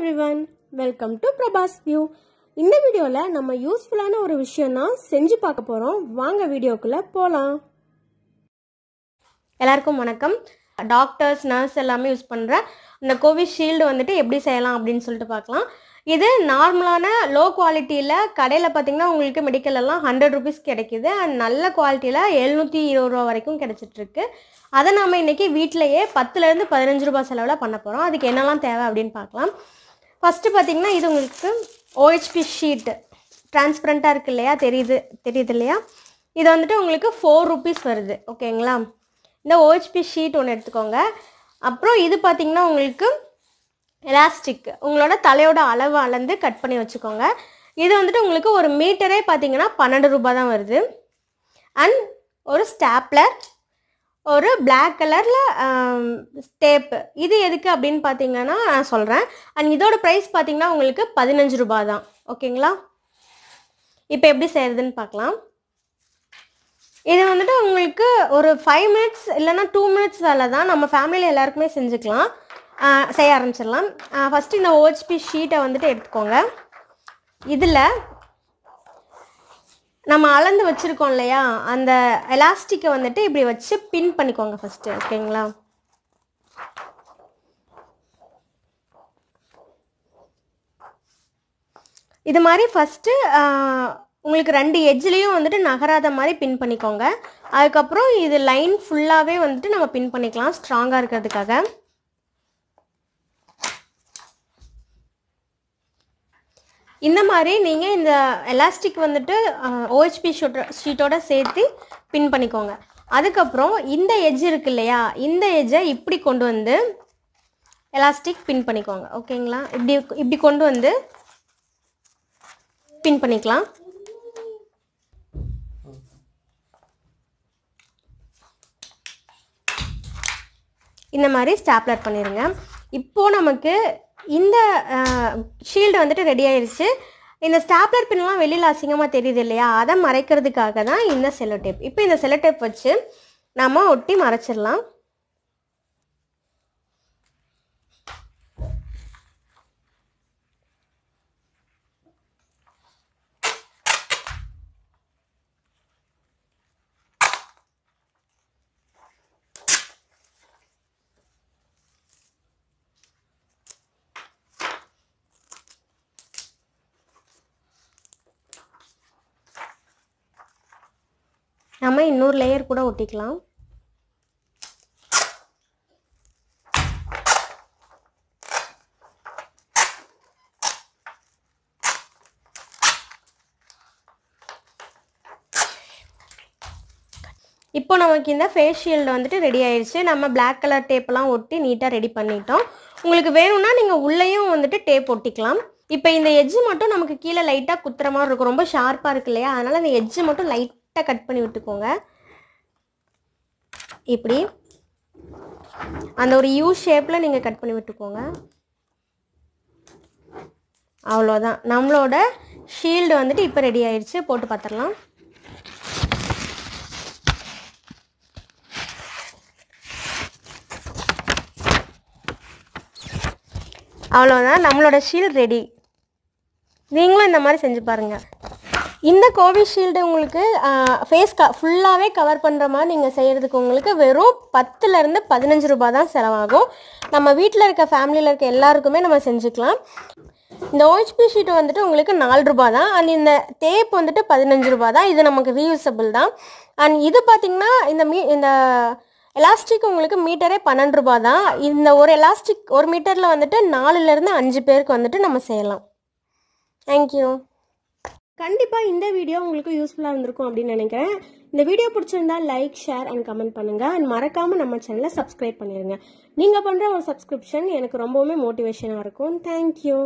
every everyone welcome to Prabhas view இந்த வீடியோவில் நம்ம யூஸ்ஃபுல்லான ஒரு விஷயம் தான் செஞ்சு பார்க்க போகிறோம் வாங்க வீடியோக்குள்ளே போகலாம் எல்லாருக்கும் வணக்கம் டாக்டர்ஸ் நர்ஸ் எல்லாமே யூஸ் பண்ணுற இந்த கோவிஷீல்டு வந்துட்டு எப்படி செய்யலாம் அப்படின்னு சொல்லிட்டு பார்க்கலாம் இது நார்மலான லோ குவாலிட்டியில் கடையில் பார்த்தீங்கன்னா உங்களுக்கு மெடிக்கலெல்லாம் ஹண்ட்ரட் ருபீஸ் கிடைக்கிது அண்ட் நல்ல குவாலிட்டியில் எழுநூற்றி இருபது ரூபா வரைக்கும் கிடச்சிட்ருக்கு அதை நாம் இன்றைக்கி வீட்டிலையே பத்துலேருந்து பதினஞ்சு ரூபா செலவில் பண்ண போகிறோம் அதுக்கு என்னெல்லாம் தேவை அப்படின்னு பார்க்கலாம் ஃபஸ்ட்டு பார்த்திங்கன்னா இது உங்களுக்கு ஓஹெச்பி ஷீட்டு டிரான்ஸ்பரண்ட்டாக இருக்குது இல்லையா தெரியுது தெரியுது இல்லையா இது வந்துட்டு உங்களுக்கு ஃபோர் ருபீஸ் வருது ஓகேங்களா இந்த ஓஹெச்பி ஷீட் ஒன்று எடுத்துக்கோங்க அப்புறம் இது பார்த்திங்கன்னா உங்களுக்கு எலாஸ்டிக் உங்களோட தலையோட அளவு அளந்து கட் பண்ணி வச்சுக்கோங்க இது வந்துட்டு உங்களுக்கு ஒரு மீட்டரே பார்த்தீங்கன்னா பன்னெண்டு ரூபா தான் வருது அண்ட் ஒரு ஸ்டாப்லர் ஒரு பிளாக் கலரில் ஸ்டேப்பு இது எதுக்கு அப்படின்னு பார்த்தீங்கன்னா நான் சொல்கிறேன் அண்ட் இதோட ப்ரைஸ் பார்த்தீங்கன்னா உங்களுக்கு பதினஞ்சு ரூபா தான் ஓகேங்களா இப்போ எப்படி செய்கிறதுன்னு பார்க்கலாம் இது வந்துட்டு உங்களுக்கு ஒரு ஃபைவ் மினிட்ஸ் இல்லைன்னா டூ மினிட்ஸ் வேலை தான் நம்ம ஃபேமிலியில் எல்லாருக்குமே செஞ்சுக்கலாம் செய்ய ஆரம்பிச்சிடலாம் ஃபஸ்ட்டு இந்த ஓஹெச்பி ஷீட்டை வந்துட்டு எடுத்துக்கோங்க இதில் நம்ம அளந்து வச்சுருக்கோம் இல்லையா அந்த எலாஸ்டிக்கை வந்துட்டு இப்படி வச்சு பின் பண்ணிக்கோங்க ஃபஸ்ட்டு ஓகேங்களா இது மாதிரி ஃபஸ்ட்டு உங்களுக்கு ரெண்டு எஜ்லேயும் வந்துட்டு நகராத மாதிரி பின் பண்ணிக்கோங்க அதுக்கப்புறம் இது லைன் ஃபுல்லாகவே வந்துட்டு நம்ம பின் பண்ணிக்கலாம் ஸ்ட்ராங்காக இருக்கிறதுக்காக இந்த மாதிரி நீங்கள் இந்த எலாஸ்டிக் வந்துட்டு ஓஹெச்பி ஷீட்டோ ஷீட்டோட சேர்த்து பின் பண்ணிக்கோங்க அதுக்கப்புறம் இந்த எஜ் இருக்கு இல்லையா இந்த எஜ்ஜை இப்படி கொண்டு வந்து எலாஸ்டிக் பின் பண்ணிக்கோங்க ஓகேங்களா இப்படி இப்படி கொண்டு வந்து பின் பண்ணிக்கலாம் இந்த மாதிரி ஸ்டாப்லர் பண்ணிடுங்க இப்போது நமக்கு இந்த ஷீல்டு வந்துட்டு ரெடி ஆயிடுச்சு இந்த ஸ்டாப்லர் பின்னெலாம் வெளியில் அசிங்கமாக தெரியுது இல்லையா அதை மறைக்கிறதுக்காக தான் இந்த செலோ டேப் இப்போ இந்த செலோ டேப் வச்சு நம்ம ஒட்டி மறைச்சிடலாம் நம்ம இன்னொரு லேயர் கூட ஒட்டிக்கலாம் இப்போ நமக்கு இந்த ஃபேஷியல்டு வந்துட்டு ரெடி ஆயிடுச்சு நம்ம பிளாக் கலர் டேப்பெல்லாம் ஒட்டி நீட்டாக ரெடி பண்ணிட்டோம் உங்களுக்கு வேணும்னா நீங்கள் உள்ளேயும் வந்துட்டு டேப் ஒட்டிக்கலாம் இப்போ இந்த எஜ்ஜு மட்டும் நமக்கு கீழே லைட்டாக குத்துற மாதிரி இருக்கும் ரொம்ப ஷார்ப்பாக இருக்கு இல்லையா அதனால் இந்த எஜ்ஜு மட்டும் லைட் கரெக்டாக கட் பண்ணி விட்டுக்கோங்க இப்படி அந்த ஒரு யூ ஷேப்பில் நீங்கள் கட் பண்ணி விட்டுக்கோங்க அவ்வளோதான் நம்மளோட ஷீல்டு வந்துட்டு இப்போ ரெடி ஆயிடுச்சு போட்டு பார்த்துடலாம் அவ்வளோதான் நம்மளோட ஷீல்டு ரெடி நீங்களும் இந்த மாதிரி செஞ்சு பாருங்கள் இந்த கோவிஷீல்டு உங்களுக்கு ஃபேஸ் க ஃபுல்லாகவே கவர் பண்ணுற மாதிரி நீங்கள் செய்கிறதுக்கு உங்களுக்கு வெறும் பத்துலேருந்து பதினஞ்சு ரூபாய் தான் செலவாகும் நம்ம வீட்டில் இருக்க ஃபேமிலியில் இருக்க எல்லாருக்குமே நம்ம செஞ்சுக்கலாம் இந்த ஓஹெச்பி ஷீட் வந்துட்டு உங்களுக்கு நாலு ரூபா தான் அண்ட் இந்த தேப் வந்துட்டு பதினஞ்சு ரூபா தான் இது நமக்கு ரீயூசபிள் தான் அண்ட் இது பார்த்திங்கன்னா இந்த மீ இந்த எலாஸ்டிக் உங்களுக்கு மீட்டரே பன்னெண்டு ரூபா தான் இந்த ஒரு எலாஸ்டிக் ஒரு மீட்டரில் வந்துட்டு நாலுலேருந்து அஞ்சு பேருக்கு வந்துட்டு நம்ம செய்யலாம் தேங்க்யூ கண்டிப்பாக இந்த வீடியோ உங்களுக்கு யூஸ்ஃபுல்லாக இருந்திருக்கும் அப்படின்னு நினைக்கிறேன் இந்த வீடியோ பிடிச்சிருந்தா லைக் ஷேர் அண்ட் கமெண்ட் பண்ணுங்க அண்ட் மறக்காம நம்ம சேனலை சப்ஸ்கிரைப் பண்ணிடுங்க நீங்கள் பண்ணுற ஒரு சப்ஸ்கிரிப்ஷன் எனக்கு ரொம்பவுமே மோட்டிவேஷனாக இருக்கும் தேங்க்யூ